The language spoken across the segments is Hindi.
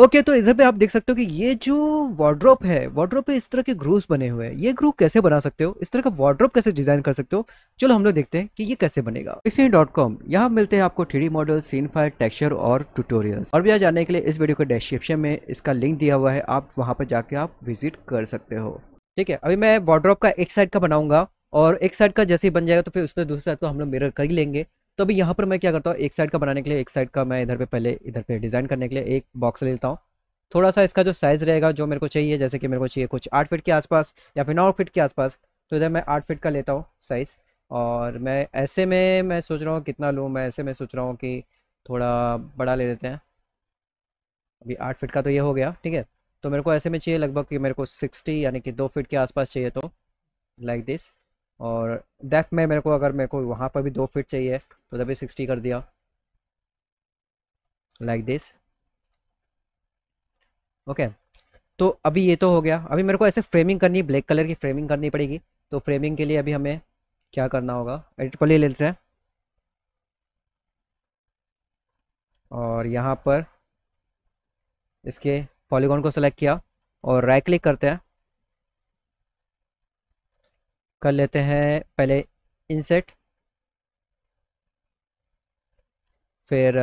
ओके okay, तो इधर पे आप देख सकते हो कि ये जो वार्ड्रोप है वार्ड्रोप पे इस तरह के ग्रूव्स बने हुए हैं ये ग्रूव कैसे बना सकते हो इस तरह का वार्ड्रोप कैसे डिजाइन कर सकते हो चलो हम लोग देखते हैं कि ये कैसे बनेगा इसी डॉट कॉम यहाँ मिलते हैं आपको three model scene fire texture और ट्यूटोरियल्स और भी जानने के लिए इस वीडियो के डिस्क्रिप्शन में इसका लिंक दिया हुआ है आप वहाँ पर जाके आप विजिट कर सकते हो ठीक है अभी मैं वार्ड्रॉप का एक साइड का बनाऊंगा और एक साइड का जैसे ही बन जाएगा तो फिर उसने दूसरे साइड को हम लोग मेरर कर ही लेंगे तो अभी यहाँ पर मैं क्या करता हूँ एक साइड का बनाने के लिए एक साइड का मैं इधर पे पहले इधर पे डिज़ाइन करने के लिए एक बॉक्स ले लेता हूँ थोड़ा सा इसका जो साइज़ रहेगा जो मेरे को चाहिए जैसे कि मेरे को चाहिए कुछ आठ फिट के आसपास या फिर नौ फिट के आसपास तो इधर मैं आठ फिट का लेता हूँ साइज़ और मैं ऐसे में मैं सोच रहा हूँ कितना लूँ मैं ऐसे में सोच रहा हूँ कि थोड़ा बड़ा ले लेते हैं अभी आठ फिट का तो ये हो गया ठीक है तो मेरे को ऐसे में चाहिए लगभग कि मेरे को सिक्सटी यानी कि दो फिट के आसपास चाहिए तो लाइक like दिस और डेफ में मेरे को अगर मेरे को वहाँ पर भी दो फिट चाहिए तो तभी सिक्सटी कर दिया लाइक दिस ओके तो अभी ये तो हो गया अभी मेरे को ऐसे फ्रेमिंग करनी ब्लैक कलर की फ्रेमिंग करनी पड़ेगी तो फ्रेमिंग के लिए अभी हमें क्या करना होगा एडिट पर ले लेते हैं और यहाँ पर इसके पॉलीगॉन को सेलेक्ट किया और राइट क्लिक करते हैं कर लेते हैं पहले इंसेट फिर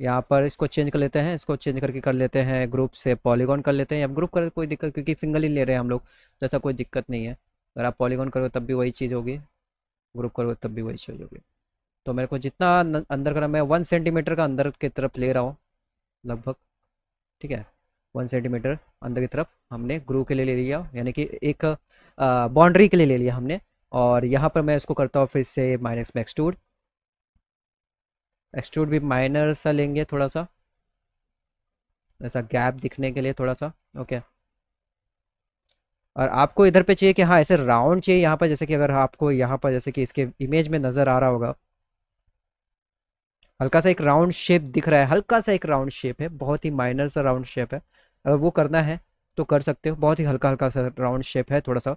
यहाँ पर इसको चेंज कर लेते हैं इसको चेंज करके कर लेते हैं ग्रुप से पॉलीगॉन कर लेते हैं अब ग्रुप कर कोई दिक्कत क्योंकि सिंगल ही ले रहे हैं हम लोग तो ऐसा कोई दिक्कत नहीं है अगर आप पॉलीगॉन करोगे तब भी वही चीज़ होगी ग्रुप करोगे तब भी वही चीज़ होगी तो मेरे को जितना अंदर का मैं वन सेंटीमीटर का अंदर की तरफ ले रहा हूँ लगभग ठीक है वन सेंटीमीटर अंदर की तरफ हमने ग्रू के लिए ले लिया यानी कि एक बाउंड्री के लिए ले लिया हमने और यहाँ पर मैं इसको करता हूँ फिर से माइनस में एक्सट्रूड एक्सट्रूड भी माइनर सा लेंगे थोड़ा सा ऐसा गैप दिखने के लिए थोड़ा सा ओके और आपको इधर पे चाहिए कि हाँ ऐसे राउंड चाहिए यहाँ पर जैसे कि अगर आपको यहाँ पर जैसे कि इसके इमेज में नज़र आ रहा होगा हल्का सा एक राउंड शेप दिख रहा है हल्का सा एक राउंड शेप है बहुत ही माइनर सा राउंड शेप है अगर वो करना है तो कर सकते हो बहुत ही हल्का हल्का सा राउंड शेप है थोड़ा सा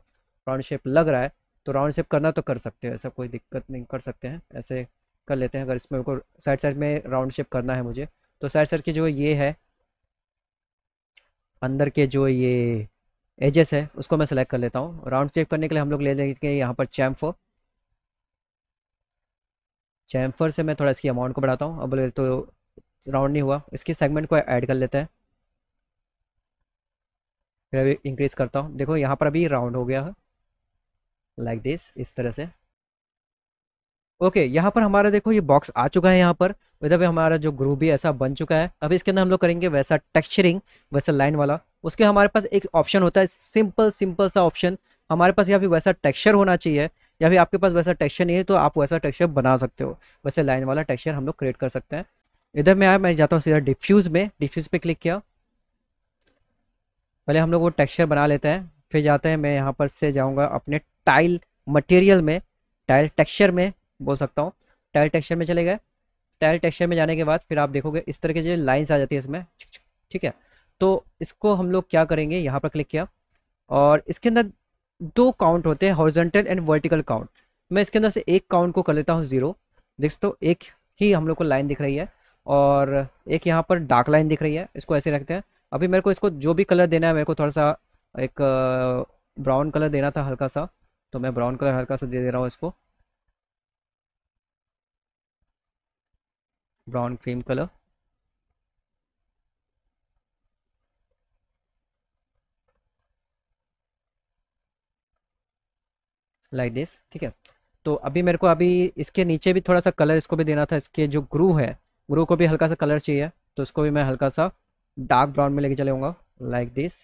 राउंड शेप लग रहा है तो राउंड शेप करना तो कर सकते हो ऐसा कोई दिक्कत नहीं कर सकते हैं ऐसे कर लेते हैं अगर इसमें को साइड साइड में राउंड शेप करना है मुझे तो साइड साइड के जो ये है अंदर के जो ये एजेस है उसको मैं सेलेक्ट कर लेता हूँ राउंड शेप करने के लिए हम लोग ले लेंगे यहाँ पर चैम्फो चैम्फर से मैं थोड़ा इसकी अमाउंट को बढ़ाता हूँ अब बोले तो राउंड नहीं हुआ इसके सेगमेंट को ऐड कर लेते हैं फिर अभी इंक्रीज़ करता हूँ देखो यहाँ पर अभी राउंड हो गया है लाइक दिस इस तरह से ओके okay, यहाँ पर हमारा देखो ये बॉक्स आ चुका है यहाँ पर इधर भी हमारा जो ग्रुप भी ऐसा बन चुका है अब इसके अंदर हम लोग करेंगे वैसा टेक्सचरिंग वैसा लाइन वाला उसके हमारे पास एक ऑप्शन होता है सिंपल सिंपल सा ऑप्शन हमारे पास यहाँ पे वैसा टेक्सचर होना चाहिए या फिर आपके पास वैसा टेक्सचर नहीं है तो आप वैसा टेक्सचर बना सकते हो वैसे लाइन वाला टेक्सचर हम लोग क्रिएट कर सकते हैं इधर मैं आया मैं जाता हूँ सीधा डिफ्यूज़ में डिफ्यूज़ पे क्लिक किया पहले हम लोग वो टेक्सचर बना लेते हैं फिर जाते हैं मैं यहाँ पर से जाऊँगा अपने टाइल मटेरियल में टाइल टेक्सचर में बोल सकता हूँ टाइल टेक्सचर में चले गए टाइल टेक्सचर में जाने के बाद फिर आप देखोगे इस तरह की जो लाइन्स आ जाती है इसमें ठीक है तो इसको हम लोग क्या करेंगे यहाँ पर क्लिक किया और इसके अंदर दो काउंट होते हैं हॉर्जेंटल एंड वर्टिकल काउंट मैं इसके अंदर से एक काउंट को कर लेता हूँ ज़ीरो देख तो एक ही हम लोग को लाइन दिख रही है और एक यहाँ पर डार्क लाइन दिख रही है इसको ऐसे रखते हैं अभी मेरे को इसको जो भी कलर देना है मेरे को थोड़ा सा एक ब्राउन कलर देना था हल्का सा तो मैं ब्राउन कलर हल्का सा दे दे रहा हूँ इसको brown cream colour like this ठीक है तो अभी मेरे को अभी इसके नीचे भी थोड़ा सा कलर इसको भी देना था इसके जो ग्रू है ग्रू को भी हल्का सा कलर चाहिए तो उसको भी मैं हल्का सा डार्क ब्राउन में लेके चलेगा लाइक दिस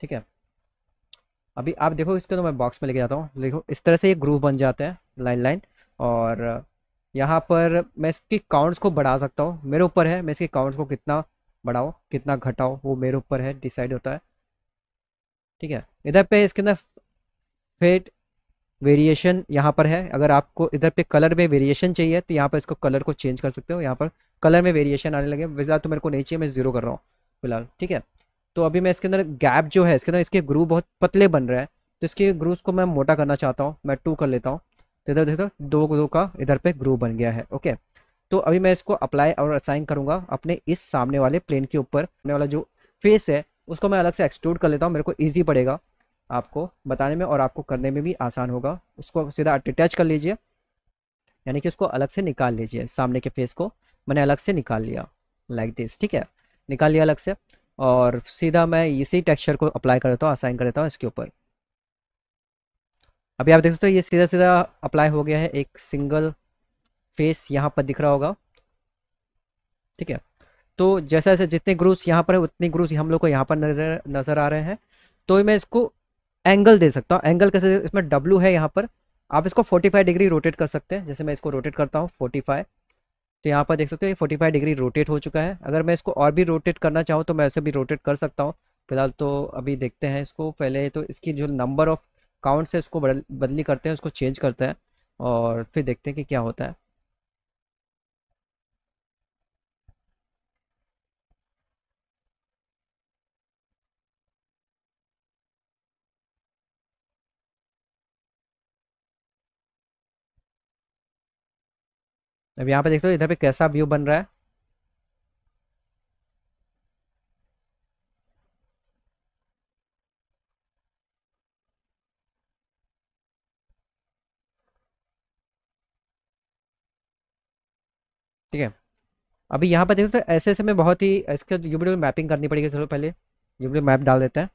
ठीक है अभी आप देखो इसको तो मैं बॉक्स में लेके जाता हूँ देखो इस तरह से ये ग्रूव बन जाते हैं लाइन लाइन और यहाँ पर मैं इसकी काउंट्स को बढ़ा सकता हूँ मेरे ऊपर है मैं इसके काउंट्स को कितना बढ़ाओ कितना घटाओ वो मेरे ऊपर है डिसाइड होता है ठीक है इधर पे इसके अंदर फिर वेरिएशन यहाँ पर है अगर आपको इधर पे कलर में वेरिएशन चाहिए तो यहाँ पर इसको कलर को चेंज कर सकते हो यहाँ पर कलर में वेरिएशन आने लगे फिलहाल तो मेरे को नहीं चाहिए मैं ज़ीरो कर रहा हूँ फिलहाल ठीक है तो अभी मैं इसके अंदर गैप जो है इसके अंदर इसके ग्रू बहुत पतले बन रहे हैं तो इसके ग्रूस को मैं मोटा करना चाहता हूँ मैं टू कर लेता हूँ तो इधर देखो दो दो का इधर पे ग्रू बन गया है ओके तो अभी मैं इसको अप्लाई और असाइन करूँगा अपने इस सामने वाले प्लेन के ऊपर वाला जो फेस है उसको मैं अलग से एक्सट्रूड कर लेता हूँ मेरे को ईजी पड़ेगा आपको बताने में और आपको करने में भी आसान होगा उसको सीधा अटैच कर लीजिए यानी कि उसको अलग से निकाल लीजिए सामने के फेस को मैंने अलग से निकाल लिया लाइक दिस ठीक है निकाल लिया अलग से और सीधा मैं इसी टेक्सचर को अप्लाई कर देता हूँ असाइन कर देता हूँ इसके ऊपर अभी आप देख सकते हो ये सीधा सीधा अप्लाई हो गया है एक सिंगल फेस यहाँ पर दिख रहा होगा ठीक है तो जैसे जैसे जितने ग्रूस यहाँ पर है उतने ग्रूस हम लोग को यहाँ पर नज़र नज़र आ रहे हैं तो मैं इसको एंगल दे सकता हूँ एंगल कैसे इसमें डब्ल्यू है यहाँ पर आप इसको 45 डिग्री रोटेट कर सकते हैं जैसे मैं इसको रोटेट करता हूँ 45 तो यहाँ पर देख सकते हो ये 45 डिग्री रोटेट हो चुका है अगर मैं इसको और भी रोटेट करना चाहूँ तो मैं ऐसे भी रोटेट कर सकता हूँ फिलहाल तो अभी देखते हैं इसको पहले तो इसकी जो नंबर ऑफ़ काउंट्स है उसको बदली करते हैं उसको चेंज करते हैं और फिर देखते हैं कि क्या होता है अब यहाँ पे देखते हो इधर पे कैसा व्यू बन रहा है ठीक है अभी यहाँ पर देखो तो ऐसे ऐसे में बहुत ही इसके यूबीडी तो में मैपिंग करनी पड़ेगी चलो पहले यूबीडी मैप डाल देते हैं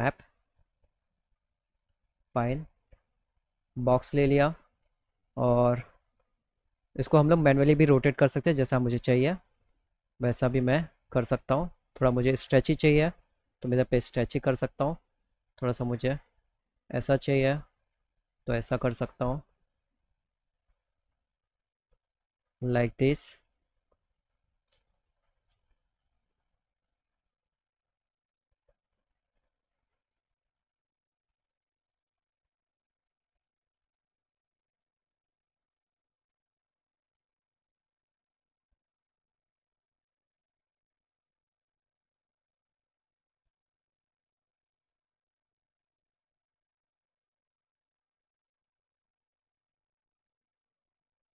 मैप फाइन बॉक्स ले लिया और इसको हम लोग मैनुअली भी रोटेट कर सकते हैं जैसा मुझे चाहिए वैसा भी मैं कर सकता हूँ थोड़ा मुझे स्ट्रेची चाहिए तो मैं पे स्ट्रेची कर सकता हूँ थोड़ा सा मुझे ऐसा चाहिए तो ऐसा कर सकता हूँ लाइक दिस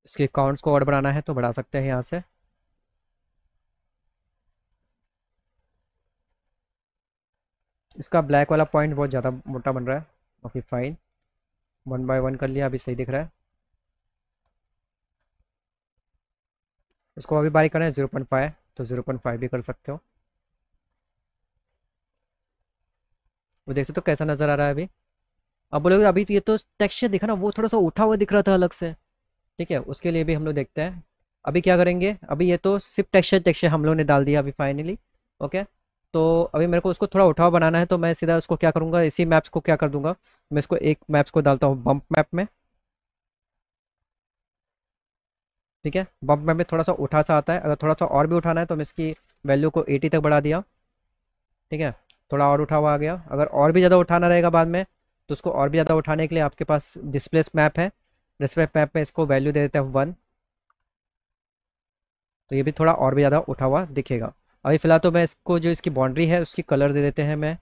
इसके अकाउंट्स को और बढ़ाना है तो बढ़ा सकते हैं यहाँ से इसका ब्लैक वाला पॉइंट बहुत ज़्यादा मोटा बन रहा है काफ़ी फाइन वन बाय वन कर लिया अभी सही दिख रहा है इसको अभी बाई है ज़ीरो पॉइंट फाइव तो ज़ीरो पॉइंट फाइव भी कर सकते हो वो देख सकते हो तो कैसा नज़र आ रहा है अभी अब बोलोगे अभी तो ये तो टेक्सचर दिखा ना वो थोड़ा सा उठा हुआ दिख रहा था अलग से ठीक है उसके लिए भी हम लोग देखते हैं अभी क्या करेंगे अभी ये तो सिर्फ टेक्सचर टेक्सचर हम लोग ने डाल दिया अभी फाइनली ओके तो अभी मेरे को उसको थोड़ा उठाव बनाना है तो मैं सीधा उसको क्या करूँगा इसी मैप्स को क्या कर दूंगा मैं इसको एक मैप्स को डालता हूँ बम्प मैप में ठीक है बम्प मैप में थोड़ा सा उठा सा आता है अगर थोड़ा सा और भी उठाना है तो मैं इसकी वैल्यू को एटी तक बढ़ा दिया ठीक है थोड़ा और उठा हुआ आ गया अगर और भी ज़्यादा उठाना रहेगा बाद में तो उसको और भी ज़्यादा उठाने के लिए आपके पास डिस्प्लेस मैप है रिस्पेक्ट मैप में इसको वैल्यू दे देते हैं वन तो ये भी थोड़ा और भी ज़्यादा उठा हुआ दिखेगा अभी फ़िलहाल तो मैं इसको जो इसकी बाउंड्री है उसकी कलर दे देते हैं मैं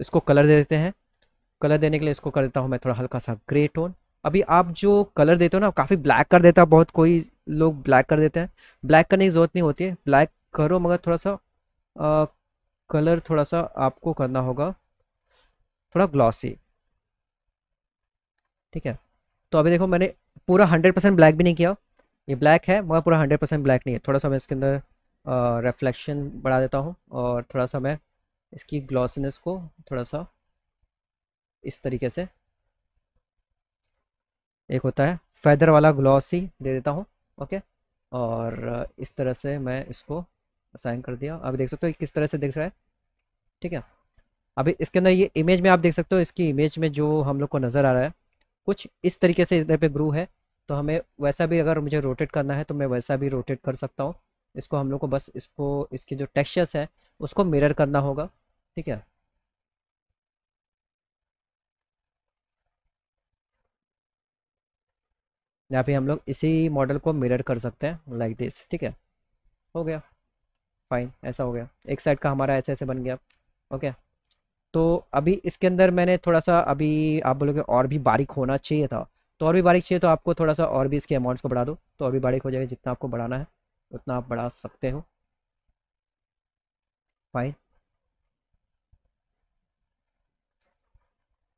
इसको कलर दे देते हैं कलर देने के लिए इसको कर देता हूँ मैं थोड़ा हल्का सा ग्रे टोन अभी आप जो कलर देते हो ना काफ़ी ब्लैक कर देता है बहुत कोई लोग ब्लैक कर देते हैं ब्लैक करने की ज़रूरत नहीं होती है ब्लैक करो मगर थोड़ा सा आ, कलर थोड़ा सा आपको करना होगा थोड़ा ग्लॉसी ठीक है तो अभी देखो मैंने पूरा हंड्रेड परसेंट ब्लैक भी नहीं किया ये ब्लैक है मगर पूरा हंड्रेड परसेंट ब्लैक नहीं है थोड़ा सा मैं इसके अंदर रिफ़्लेक्शन बढ़ा देता हूँ और थोड़ा सा मैं इसकी ग्लॉसनेस को थोड़ा सा इस तरीके से एक होता है फैदर वाला ग्लॉस ही दे देता हूँ ओके और इस तरह से मैं इसको असाइन कर दिया अभी देख सकते हो किस तरह से देख रहा है ठीक है अभी इसके अंदर ये इमेज में आप देख सकते हो इसकी इमेज में जो हम लोग को नज़र आ रहा है कुछ इस तरीके से इधर पे ग्रू है तो हमें वैसा भी अगर मुझे रोटेट करना है तो मैं वैसा भी रोटेट कर सकता हूँ इसको हम लोग को बस इसको इसके जो टेक्सचर्स है उसको मिरर करना होगा ठीक है यहाँ पे हम लोग इसी मॉडल को मिरर कर सकते हैं लाइक दिस ठीक है हो गया फाइन ऐसा हो गया एक साइड का हमारा ऐसे ऐसे बन गया ओके तो अभी इसके अंदर मैंने थोड़ा सा अभी आप बोलोगे और भी बारीक होना चाहिए था तो और भी बारीक चाहिए तो आपको थोड़ा सा और भी इसके अमाउंट्स को बढ़ा दो तो और भी बारीक हो जाएगा जितना आपको बढ़ाना है उतना आप बढ़ा सकते हो फाइन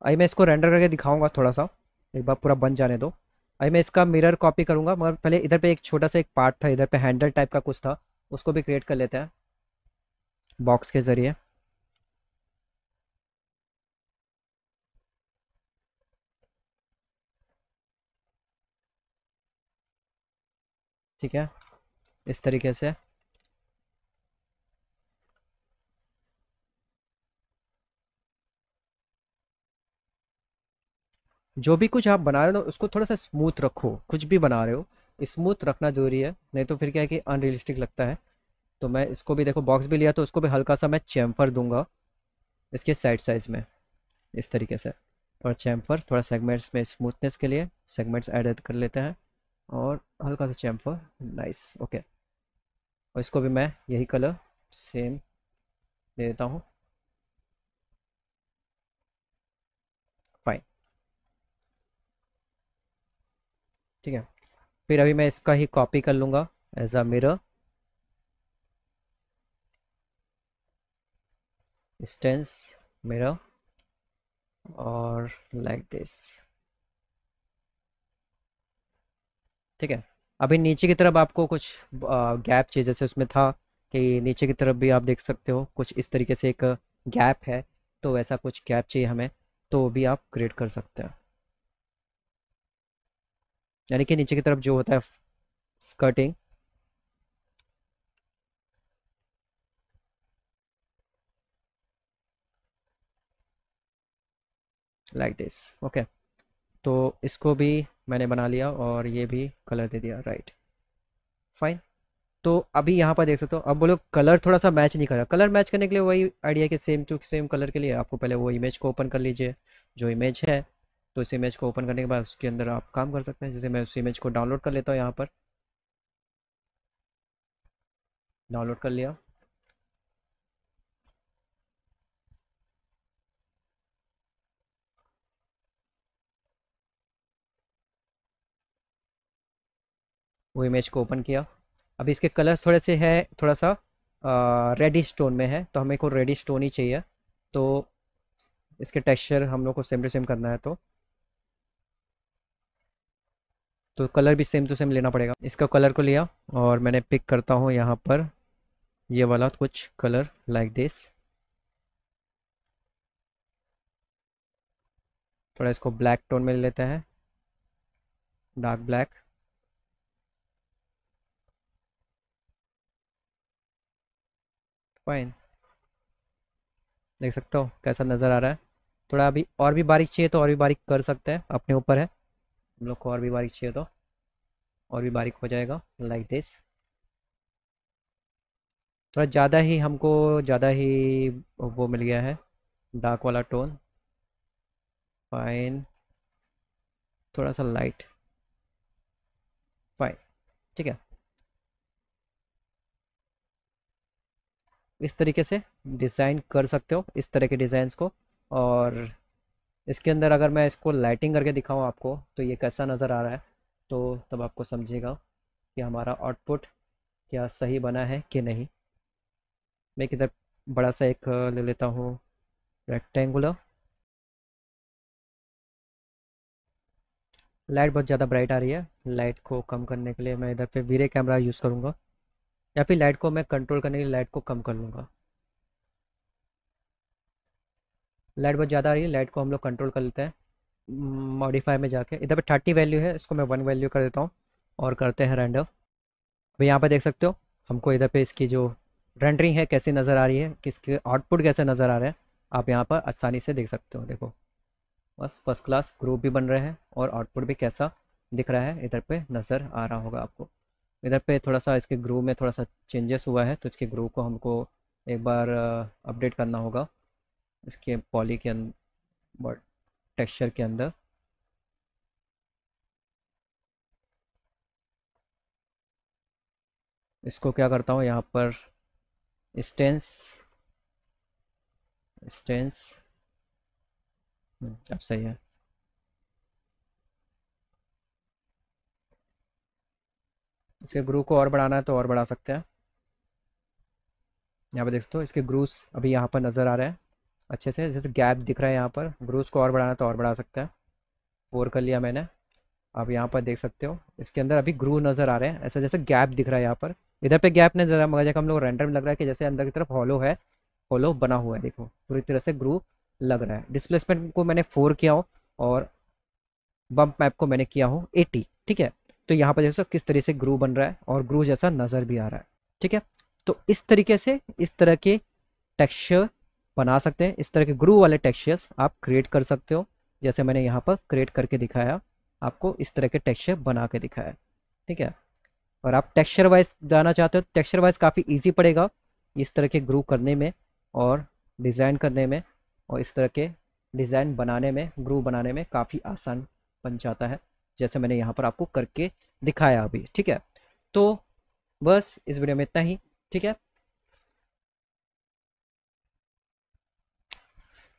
आई मैं इसको रेंडर करके दिखाऊंगा थोड़ा सा एक बार पूरा बन जाने दो आई मैं इसका मिरर कॉपी करूंगा मगर पहले इधर पे एक छोटा सा एक पार्ट था इधर पे हैंडल टाइप का कुछ था उसको भी क्रिएट कर लेते हैं बॉक्स के ज़रिए ठीक है इस तरीके से जो भी कुछ आप बना रहे हो उसको थोड़ा सा स्मूथ रखो कुछ भी बना रहे हो स्मूथ रखना जरूरी है नहीं तो फिर क्या है कि अनरियलिस्टिक लगता है तो मैं इसको भी देखो बॉक्स भी लिया तो उसको भी हल्का सा मैं चैम्फर दूंगा इसके साइड साइज में इस तरीके से और चैम्फर थोड़ा सेगमेंट्स में स्मूथनेस के लिए सेगमेंट्स एडेड कर लेते हैं और हल्का सा चैम्फर नाइस ओके और इसको भी मैं यही कलर सेम दे देता हूँ फाइन ठीक है फिर अभी मैं इसका ही कॉपी कर लूँगा as a mirror stance mirror और लाइक दिस ठीक है अभी नीचे की तरफ आपको कुछ गैप चाहिए जैसे उसमें था कि नीचे की तरफ भी आप देख सकते हो कुछ इस तरीके से एक गैप है तो वैसा कुछ गैप चाहिए हमें तो भी आप क्रिएट कर सकते हैं यानी कि नीचे की तरफ जो होता है स्कर्टिंग लाइक दिस ओके तो इसको भी मैंने बना लिया और ये भी कलर दे दिया राइट फाइन तो अभी यहाँ पर देख सकते हो अब बोलो कलर थोड़ा सा मैच नहीं कर रहा कलर मैच करने के लिए वही आइडिया कि सेम टू सेम कलर के लिए आपको पहले वो इमेज को ओपन कर लीजिए जो इमेज है तो इस इमेज को ओपन करने के बाद उसके अंदर आप काम कर सकते हैं जैसे मैं उस इमेज को डाउनलोड कर लेता हूँ यहाँ पर डाउनलोड कर लिया वो इमेज को ओपन किया अभी इसके कलर्स थोड़े से है थोड़ा सा रेडी स्टोन में है तो हमें को रेडी स्टोन ही चाहिए तो इसके टेक्सचर हम लोग को सेम टू सेम करना है तो तो कलर भी सेम टू सेम लेना पड़ेगा इसका कलर को लिया और मैंने पिक करता हूँ यहाँ पर ये वाला कुछ कलर लाइक दिस थोड़ा इसको ब्लैक टोन में लेते हैं डार्क ब्लैक फाइन देख सकते हो कैसा नज़र आ रहा है थोड़ा अभी और भी बारीक चाहिए तो और भी बारीक कर सकते हैं अपने ऊपर है हम लोग को और भी बारीक चाहिए तो और भी बारीक हो जाएगा लाइक दिस थोड़ा ज़्यादा ही हमको ज़्यादा ही वो मिल गया है डार्क वाला टोन फाइन थोड़ा सा लाइट फाइन ठीक है इस तरीके से डिज़ाइन कर सकते हो इस तरह के डिज़ाइंस को और इसके अंदर अगर मैं इसको लाइटिंग करके दिखाऊँ आपको तो ये कैसा नज़र आ रहा है तो तब आपको समझेगा कि हमारा आउटपुट क्या सही बना है कि नहीं मैं किधर बड़ा सा एक ले लेता हूँ रेक्टेंगुलर लाइट बहुत ज़्यादा ब्राइट आ रही है लाइट को कम करने के लिए मैं इधर पे वीरे कैमरा यूज़ करूँगा या फिर लाइट को मैं कंट्रोल करने के लिए लाइट को कम कर लूँगा लाइट बहुत ज़्यादा आ रही है लाइट को हम लोग कंट्रोल कर लेते हैं मॉडिफाई में जाके इधर पे थर्टी वैल्यू है इसको मैं वन वैल्यू कर देता हूँ और करते हैं रेंडर अब यहाँ पर देख सकते हो हमको इधर पे इसकी जो रेंडरिंग है कैसी नज़र आ रही है किसके आउटपुट कैसे नज़र आ रहे हैं आप यहाँ पर आसानी से देख सकते हो देखो बस फर्स्ट क्लास ग्रुप भी बन रहे हैं और आउटपुट भी कैसा दिख रहा है इधर पर नज़र आ रहा होगा आपको इधर पे थोड़ा सा इसके ग्रो में थोड़ा सा चेंजेस हुआ है तो इसके ग्रो को हमको एक बार अपडेट करना होगा इसके पॉली के अंदर टेक्सचर के अंदर इसको क्या करता हूँ यहाँ पर स्टेंस हम्म, स्टेंस अब सही है इसके ग्रू को और बढ़ाना है तो और बढ़ा सकते हैं यहाँ पर देख सकते हो इसके ग्रूस अभी यहाँ पर नज़र आ रहे हैं अच्छे से जैसे गैप दिख रहा है यहाँ पर ग्रूस को और बढ़ाना है तो और बढ़ा सकते हैं फोर कर लिया मैंने आप यहाँ पर देख सकते हो इसके अंदर अभी ग्रू नज़र आ रहे हैं ऐसा जैसे गैप दिख रहा है यहाँ पर इधर पे गैप नहीं जरा मगर जैसे हम लोग रेंडर में लग रहा है कि जैसे अंदर की तरफ हॉलो है हॉलो बना हुआ है देखो पूरी तरह से ग्रू लग रहा है डिस्प्लेसमेंट को मैंने फोर किया हो और बम्प मैप को मैंने किया हो एटी ठीक है तो यहाँ पर जैसा किस तरह से ग्रू बन रहा है और ग्रू जैसा नज़र भी आ रहा है ठीक है तो इस तरीके से इस तरह के टेक्सचर बना सकते हैं इस तरह के ग्रू वाले टेक्सचर्स आप क्रिएट कर सकते हो जैसे मैंने यहाँ पर क्रिएट करके दिखाया आपको इस तरह के टेक्सचर बना के दिखाया ठीक है और आप टेक्सचर वाइज जाना चाहते हो टेक्सचर वाइज काफ़ी ईजी पड़ेगा इस तरह के ग्रू करने में और डिज़ाइन करने में और इस तरह के डिज़ाइन बनाने में ग्रू बनाने में काफ़ी आसान बन जाता है जैसे मैंने यहाँ पर आपको करके दिखाया अभी ठीक है तो बस इस वीडियो में इतना ही ठीक है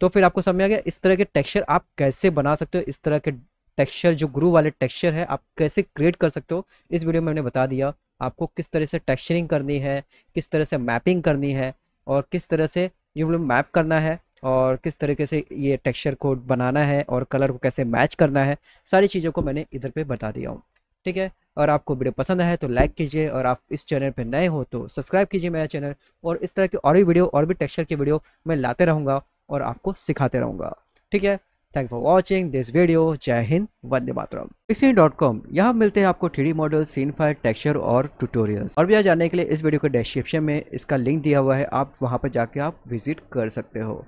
तो फिर आपको समझ आ गया इस तरह के टेक्सचर आप कैसे बना सकते हो इस तरह के टेक्सचर जो ग्रू वाले टेक्सचर है आप कैसे क्रिएट कर सकते हो इस वीडियो में मैंने बता दिया आपको किस तरह से टेक्सचरिंग करनी है किस तरह से मैपिंग करनी है और किस तरह से ये मैप करना है और किस तरीके से ये टेक्सचर को बनाना है और कलर को कैसे मैच करना है सारी चीज़ों को मैंने इधर पे बता दिया हूँ ठीक है और आपको वीडियो पसंद आए तो लाइक कीजिए और आप इस चैनल पर नए हो तो सब्सक्राइब कीजिए मेरा चैनल और इस तरह की और भी वीडियो और भी टेक्सचर की वीडियो मैं लाते रहूँगा और आपको सिखाते रहूँगा ठीक है thank for watching this video जय हिंद वंदे मातरम इसी डॉट कॉम यहाँ मिलते हैं आपको three model scene fire texture और ट्यूटोरियल्स और भी जानने के लिए इस वीडियो के डिस्क्रिप्शन में इसका लिंक दिया हुआ है आप वहाँ पर जाके आप विजिट कर सकते हो